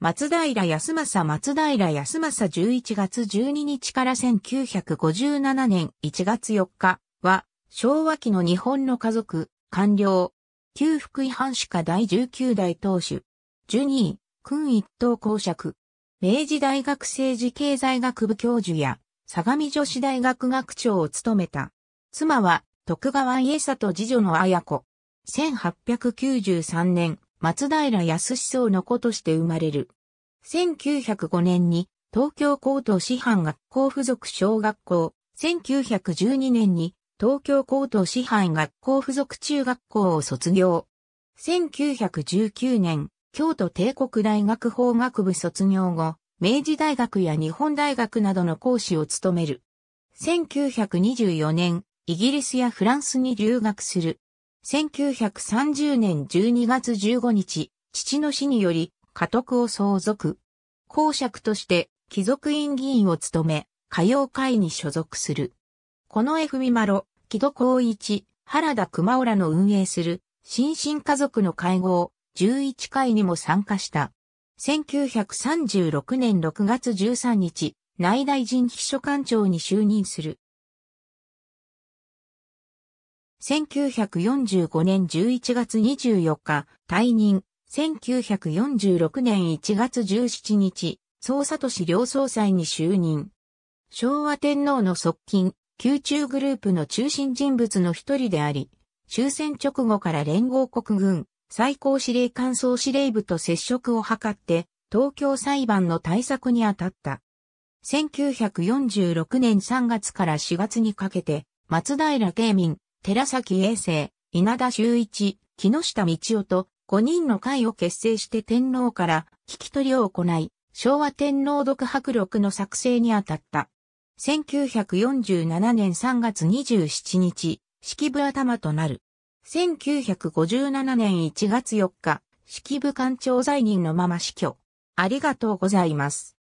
松平康政松平康政11月12日から1957年1月4日は昭和期の日本の家族、官僚、旧福井藩主家第19代当主、ジュニー、君一等公爵、明治大学政治経済学部教授や相模女子大学学長を務めた。妻は徳川家里次女の綾子。1893年、松平康思の子として生まれる。1905年に東京高等師範学校附属小学校、1912年に東京高等師範学校附属中学校を卒業。1919年、京都帝国大学法学部卒業後、明治大学や日本大学などの講師を務める。1924年、イギリスやフランスに留学する。1930年12月15日、父の死により、家督を相続。公爵として貴族院議員を務め、歌謡会に所属する。この F・ ミマロ、木戸光一、原田熊浦の運営する、新進家族の会合、11回にも参加した。1936年6月13日、内大臣秘書官長に就任する。1945年11月24日、退任、1946年1月17日、総都市両総裁に就任。昭和天皇の側近、宮中グループの中心人物の一人であり、終戦直後から連合国軍、最高司令官総司令部と接触を図って、東京裁判の対策に当たった。1946年3月から4月にかけて、松平慶民、寺崎永生、稲田修一、木下道夫と5人の会を結成して天皇から聞き取りを行い、昭和天皇独白録の作成にあたった。1947年3月27日、式部頭となる。1957年1月4日、式部官庁在任のまま死去。ありがとうございます。